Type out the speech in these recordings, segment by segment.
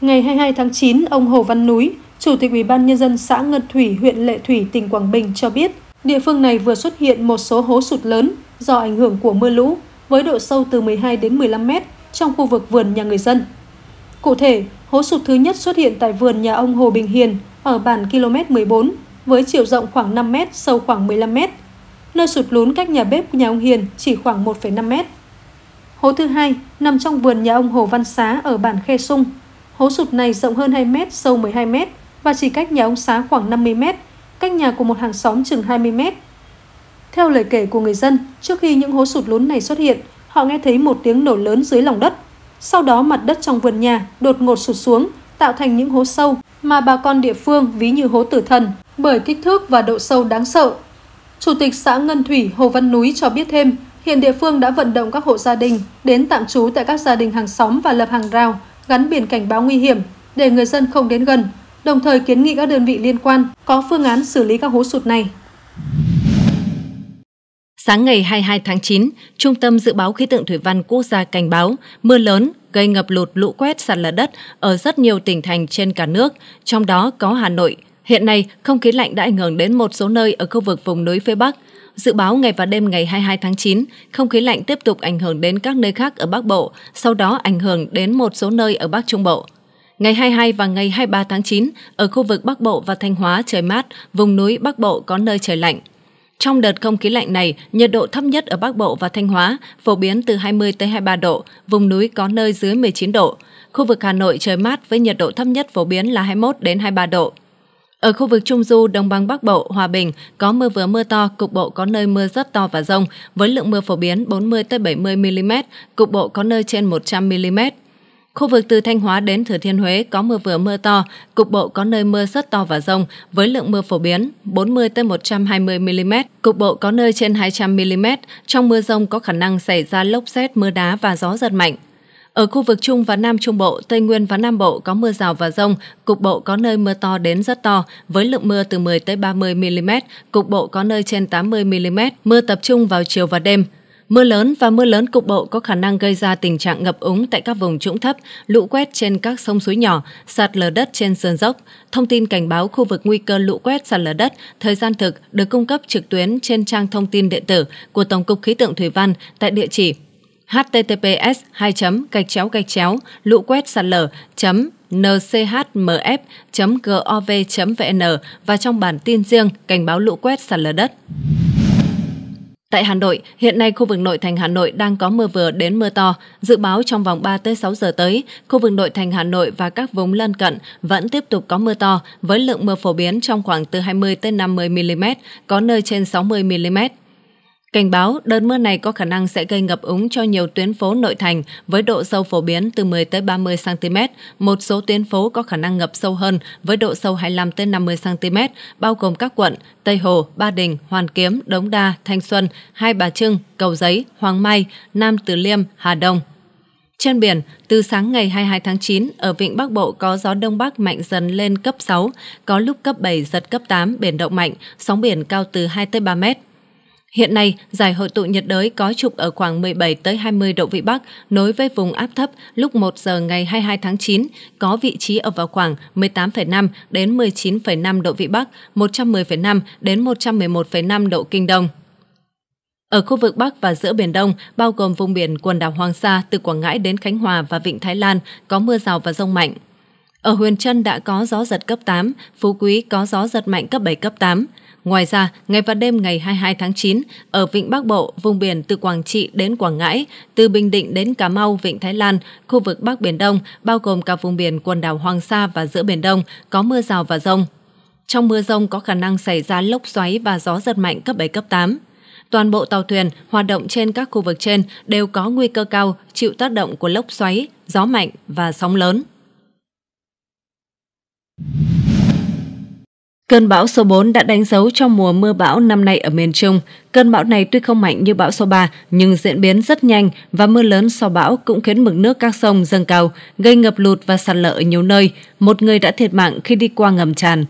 Ngày 22 tháng 9, ông Hồ Văn Núi, Chủ tịch Ủy ban Nhân dân xã Ngân Thủy, huyện Lệ Thủy, tỉnh Quảng Bình cho biết, địa phương này vừa xuất hiện một số hố sụt lớn do ảnh hưởng của mưa lũ, với độ sâu từ 12 đến 15 mét trong khu vực vườn nhà người dân. Cụ thể, hố sụt thứ nhất xuất hiện tại vườn nhà ông Hồ Bình Hiền ở bản km 14 với chiều rộng khoảng 5 mét, sâu khoảng 15 mét. Nơi sụt lún cách nhà bếp nhà ông Hiền chỉ khoảng 1,5 mét. Hố thứ hai nằm trong vườn nhà ông Hồ Văn Xá ở bản Khe Sung, Hố sụt này rộng hơn 2 mét, sâu 12 mét và chỉ cách nhà ông Xá khoảng 50 mét, cách nhà của một hàng xóm chừng 20 mét. Theo lời kể của người dân, trước khi những hố sụt lún này xuất hiện, họ nghe thấy một tiếng nổ lớn dưới lòng đất. Sau đó mặt đất trong vườn nhà đột ngột sụt xuống, tạo thành những hố sâu mà bà con địa phương ví như hố tử thần bởi kích thước và độ sâu đáng sợ. Chủ tịch xã Ngân Thủy Hồ Văn Núi cho biết thêm, hiện địa phương đã vận động các hộ gia đình đến tạm trú tại các gia đình hàng xóm và lập hàng rào gắn biển cảnh báo nguy hiểm để người dân không đến gần, đồng thời kiến nghị các đơn vị liên quan có phương án xử lý các hố sụt này. Sáng ngày 22 tháng 9, Trung tâm Dự báo Khí tượng Thủy văn Quốc gia cảnh báo mưa lớn gây ngập lụt lũ quét sạt lở đất ở rất nhiều tỉnh thành trên cả nước, trong đó có Hà Nội. Hiện nay, không khí lạnh đã ảnh hưởng đến một số nơi ở khu vực vùng núi phía Bắc. Dự báo ngày và đêm ngày 22 tháng 9, không khí lạnh tiếp tục ảnh hưởng đến các nơi khác ở Bắc Bộ, sau đó ảnh hưởng đến một số nơi ở Bắc Trung Bộ. Ngày 22 và ngày 23 tháng 9, ở khu vực Bắc Bộ và Thanh Hóa trời mát, vùng núi Bắc Bộ có nơi trời lạnh. Trong đợt không khí lạnh này, nhiệt độ thấp nhất ở Bắc Bộ và Thanh Hóa phổ biến từ 20 tới 23 độ, vùng núi có nơi dưới 19 độ. Khu vực Hà Nội trời mát với nhiệt độ thấp nhất phổ biến là 21 đến 23 độ. Ở khu vực Trung Du, Đồng bằng Bắc Bộ, Hòa Bình có mưa vừa mưa to, cục bộ có nơi mưa rất to và rông, với lượng mưa phổ biến 40-70 mm, cục bộ có nơi trên 100 mm. Khu vực từ Thanh Hóa đến Thừa Thiên Huế có mưa vừa mưa to, cục bộ có nơi mưa rất to và rông, với lượng mưa phổ biến 40-120 mm, cục bộ có nơi trên 200 mm. Trong mưa rông có khả năng xảy ra lốc xét, mưa đá và gió giật mạnh. Ở khu vực Trung và Nam Trung Bộ, Tây Nguyên và Nam Bộ có mưa rào và rông, cục bộ có nơi mưa to đến rất to, với lượng mưa từ 10 tới 30 mm, cục bộ có nơi trên 80 mm, mưa tập trung vào chiều và đêm. Mưa lớn và mưa lớn cục bộ có khả năng gây ra tình trạng ngập úng tại các vùng trũng thấp, lũ quét trên các sông suối nhỏ, sạt lở đất trên sườn dốc. Thông tin cảnh báo khu vực nguy cơ lũ quét sạt lở đất, thời gian thực được cung cấp trực tuyến trên trang thông tin điện tử của Tổng cục Khí tượng Thủy văn tại địa chỉ https 2 gạch chéo gạch chéo lũ quét sạt lở chấm nchmf gov vn và trong bản tin riêng cảnh báo lũ quét sạt lở đất Tại Hà Nội, hiện nay khu vực nội thành Hà Nội đang có mưa vừa đến mưa to. Dự báo trong vòng 3 tới 6 giờ tới, khu vực nội thành Hà Nội và các vùng lân cận vẫn tiếp tục có mưa to với lượng mưa phổ biến trong khoảng từ 20 tới 50 mm, có nơi trên 60 mm. Cảnh báo đợt mưa này có khả năng sẽ gây ngập úng cho nhiều tuyến phố nội thành với độ sâu phổ biến từ 10 tới 30 cm, một số tuyến phố có khả năng ngập sâu hơn với độ sâu 25 tới 50 cm, bao gồm các quận Tây Hồ, Ba Đình, Hoàn Kiếm, Đống Đa, Thanh Xuân, Hai Bà Trưng, Cầu Giấy, Hoàng Mai, Nam Từ Liêm, Hà Đông. Trên biển, từ sáng ngày 22 tháng 9, ở vịnh Bắc Bộ có gió Đông Bắc mạnh dần lên cấp 6, có lúc cấp 7, giật cấp 8, biển động mạnh, sóng biển cao từ 2 tới 3 mét. Hiện nay, giải hội tụ nhiệt đới có trục ở khoảng 17 tới 20 độ vĩ Bắc, nối với vùng áp thấp lúc 1 giờ ngày 22 tháng 9, có vị trí ở vào khoảng 18,5 đến 19,5 độ vĩ Bắc, 110,5 đến 111,5 độ kinh Đông. Ở khu vực Bắc và giữa Biển Đông, bao gồm vùng biển quần đảo Hoàng Sa từ Quảng Ngãi đến Khánh Hòa và Vịnh Thái Lan, có mưa rào và rông mạnh. Ở Huyền Trân đã có gió giật cấp 8, Phú Quý có gió giật mạnh cấp 7, cấp 8. Ngoài ra, ngày và đêm ngày 22 tháng 9, ở Vịnh Bắc Bộ, vùng biển từ Quảng Trị đến Quảng Ngãi, từ Bình Định đến Cà Mau, Vịnh Thái Lan, khu vực Bắc Biển Đông, bao gồm cả vùng biển quần đảo Hoàng Sa và giữa Biển Đông, có mưa rào và rông. Trong mưa rông có khả năng xảy ra lốc xoáy và gió giật mạnh cấp 7, cấp 8 toàn bộ tàu thuyền hoạt động trên các khu vực trên đều có nguy cơ cao chịu tác động của lốc xoáy, gió mạnh và sóng lớn. Cơn bão số 4 đã đánh dấu trong mùa mưa bão năm nay ở miền Trung. Cơn bão này tuy không mạnh như bão số 3 nhưng diễn biến rất nhanh và mưa lớn sau bão cũng khiến mực nước các sông dâng cao, gây ngập lụt và sạt lở ở nhiều nơi. Một người đã thiệt mạng khi đi qua ngầm tràn.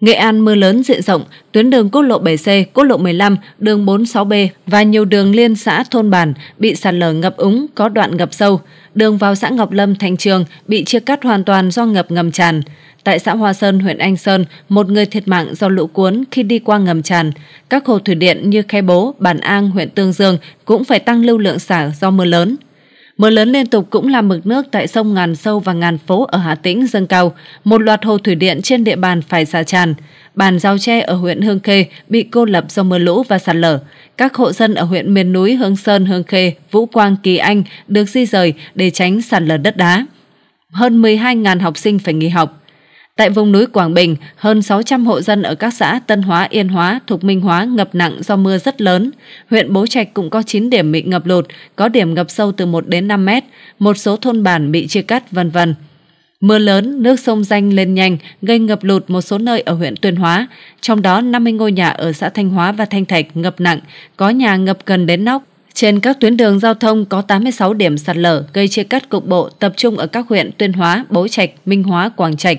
Nghệ An mưa lớn diện rộng, tuyến đường quốc lộ 7C, quốc lộ 15, đường 46B và nhiều đường liên xã thôn bản bị sạt lở ngập úng, có đoạn ngập sâu. Đường vào xã Ngọc Lâm, Thành Trường bị chia cắt hoàn toàn do ngập ngầm tràn. Tại xã Hoa Sơn, huyện Anh Sơn, một người thiệt mạng do lũ cuốn khi đi qua ngầm tràn. Các hồ thủy điện như Khe Bố, Bản An, huyện Tương Dương cũng phải tăng lưu lượng xả do mưa lớn. Mưa lớn liên tục cũng làm mực nước tại sông Ngàn Sâu và Ngàn Phố ở Hà Tĩnh dâng cao. Một loạt hồ thủy điện trên địa bàn phải xả tràn. Bàn giao tre ở huyện Hương Khê bị cô lập do mưa lũ và sạt lở. Các hộ dân ở huyện miền núi Hương Sơn, Hương Khê, Vũ Quang, Kỳ Anh được di rời để tránh sạt lở đất đá. Hơn 12.000 học sinh phải nghỉ học. Tại vùng núi Quảng Bình, hơn 600 hộ dân ở các xã Tân Hóa, Yên Hóa, Thục Minh Hóa ngập nặng do mưa rất lớn. Huyện Bố Trạch cũng có 9 điểm bị ngập lụt, có điểm ngập sâu từ 1 đến 5 mét, một số thôn bản bị chia cắt vân vân. Mưa lớn, nước sông danh lên nhanh, gây ngập lụt một số nơi ở huyện Tuyên Hóa, trong đó 50 ngôi nhà ở xã Thanh Hóa và Thanh Thạch ngập nặng, có nhà ngập gần đến nóc. Trên các tuyến đường giao thông có 86 điểm sạt lở gây chia cắt cục bộ tập trung ở các huyện Tuyên Hóa, Bố Trạch, Minh Hóa, Quảng Trạch,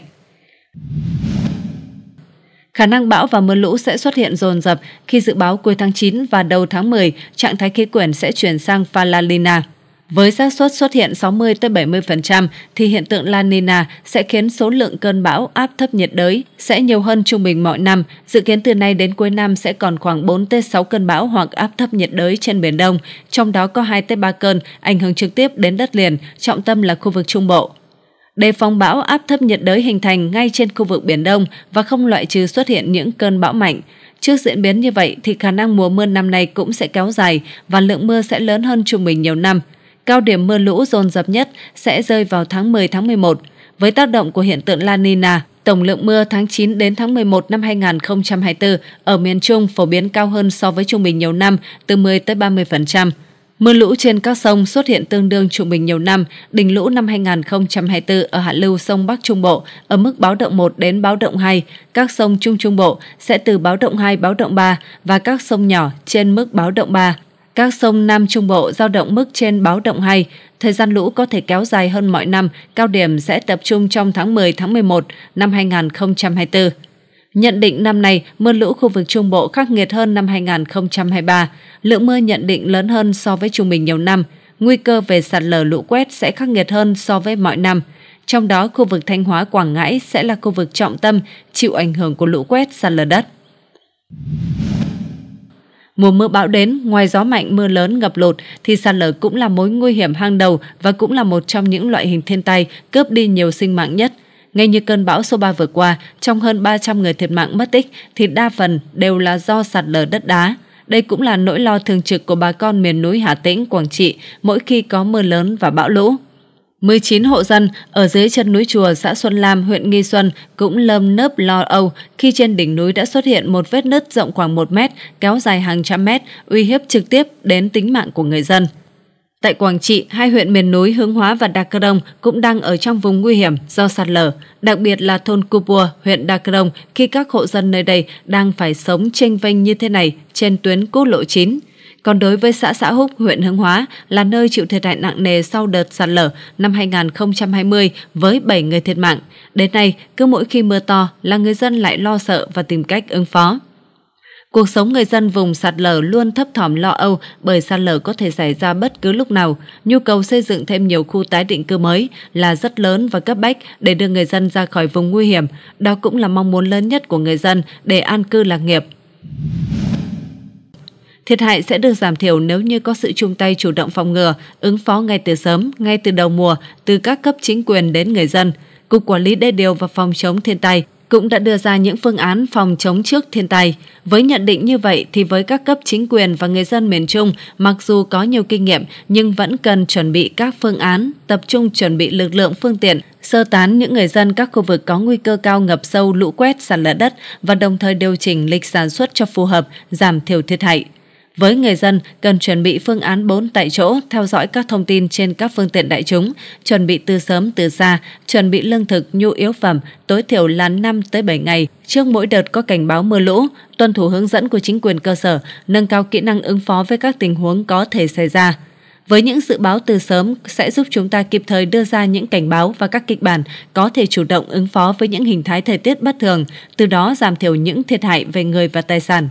Khả năng bão và mưa lũ sẽ xuất hiện dồn dập khi dự báo cuối tháng 9 và đầu tháng 10 trạng thái khí quyển sẽ chuyển sang pha La Nina. Với xác suất xuất hiện 60-70% tới thì hiện tượng La Nina sẽ khiến số lượng cơn bão áp thấp nhiệt đới sẽ nhiều hơn trung bình mọi năm. Dự kiến từ nay đến cuối năm sẽ còn khoảng 4-6 tới cơn bão hoặc áp thấp nhiệt đới trên Biển Đông, trong đó có 2-3 tới cơn ảnh hưởng trực tiếp đến đất liền, trọng tâm là khu vực Trung Bộ đề phòng bão áp thấp nhiệt đới hình thành ngay trên khu vực Biển Đông và không loại trừ xuất hiện những cơn bão mạnh. Trước diễn biến như vậy thì khả năng mùa mưa năm nay cũng sẽ kéo dài và lượng mưa sẽ lớn hơn trung bình nhiều năm. Cao điểm mưa lũ dồn dập nhất sẽ rơi vào tháng 10 tháng 11. Với tác động của hiện tượng La Nina, tổng lượng mưa tháng 9 đến tháng 11 năm 2024 ở miền Trung phổ biến cao hơn so với trung bình nhiều năm từ 10 tới 30%. Mưa lũ trên các sông xuất hiện tương đương trung bình nhiều năm, đỉnh lũ năm 2024 ở hạ lưu sông Bắc Trung Bộ ở mức báo động 1 đến báo động 2, các sông Trung Trung Bộ sẽ từ báo động 2 báo động 3 và các sông nhỏ trên mức báo động 3. Các sông Nam Trung Bộ giao động mức trên báo động 2, thời gian lũ có thể kéo dài hơn mọi năm, cao điểm sẽ tập trung trong tháng 10 tháng 11 năm 2024. Nhận định năm nay, mưa lũ khu vực Trung Bộ khắc nghiệt hơn năm 2023, lượng mưa nhận định lớn hơn so với trung bình nhiều năm, nguy cơ về sạt lở lũ quét sẽ khắc nghiệt hơn so với mọi năm. Trong đó, khu vực Thanh Hóa Quảng Ngãi sẽ là khu vực trọng tâm chịu ảnh hưởng của lũ quét sạt lở đất. Mùa mưa bão đến, ngoài gió mạnh mưa lớn ngập lụt thì sạt lở cũng là mối nguy hiểm hàng đầu và cũng là một trong những loại hình thiên tai cướp đi nhiều sinh mạng nhất – ngay như cơn bão số 3 vừa qua, trong hơn 300 người thiệt mạng mất tích thì đa phần đều là do sạt lở đất đá. Đây cũng là nỗi lo thường trực của bà con miền núi Hà Tĩnh, Quảng Trị mỗi khi có mưa lớn và bão lũ. 19 hộ dân ở dưới chân núi chùa xã Xuân Lam, huyện Nghi Xuân cũng lơm nớp lo âu khi trên đỉnh núi đã xuất hiện một vết nứt rộng khoảng 1 mét, kéo dài hàng trăm mét, uy hiếp trực tiếp đến tính mạng của người dân. Tại Quảng Trị, hai huyện miền núi Hướng Hóa và Đà Cờ Đông cũng đang ở trong vùng nguy hiểm do sạt lở, đặc biệt là thôn Cupua, huyện Đà Cờ Đông khi các hộ dân nơi đây đang phải sống tranh vênh như thế này trên tuyến quốc lộ 9. Còn đối với xã Xã Húc, huyện Hưng Hóa là nơi chịu thiệt hại nặng nề sau đợt sạt lở năm 2020 với 7 người thiệt mạng. Đến nay, cứ mỗi khi mưa to là người dân lại lo sợ và tìm cách ứng phó. Cuộc sống người dân vùng sạt lở luôn thấp thỏm lo âu bởi sạt lở có thể xảy ra bất cứ lúc nào. Nhu cầu xây dựng thêm nhiều khu tái định cư mới là rất lớn và cấp bách để đưa người dân ra khỏi vùng nguy hiểm. Đó cũng là mong muốn lớn nhất của người dân để an cư lạc nghiệp. Thiệt hại sẽ được giảm thiểu nếu như có sự chung tay chủ động phòng ngừa, ứng phó ngay từ sớm, ngay từ đầu mùa, từ các cấp chính quyền đến người dân. Cục Quản lý Đê điều và Phòng chống thiên tai cũng đã đưa ra những phương án phòng chống trước thiên tai. Với nhận định như vậy thì với các cấp chính quyền và người dân miền Trung, mặc dù có nhiều kinh nghiệm nhưng vẫn cần chuẩn bị các phương án, tập trung chuẩn bị lực lượng phương tiện, sơ tán những người dân các khu vực có nguy cơ cao ngập sâu, lũ quét, sạt lở đất và đồng thời điều chỉnh lịch sản xuất cho phù hợp, giảm thiểu thiệt hại. Với người dân, cần chuẩn bị phương án 4 tại chỗ, theo dõi các thông tin trên các phương tiện đại chúng, chuẩn bị từ sớm từ xa, chuẩn bị lương thực, nhu yếu phẩm tối thiểu là 5 tới 7 ngày trước mỗi đợt có cảnh báo mưa lũ, tuân thủ hướng dẫn của chính quyền cơ sở, nâng cao kỹ năng ứng phó với các tình huống có thể xảy ra. Với những dự báo từ sớm sẽ giúp chúng ta kịp thời đưa ra những cảnh báo và các kịch bản có thể chủ động ứng phó với những hình thái thời tiết bất thường, từ đó giảm thiểu những thiệt hại về người và tài sản.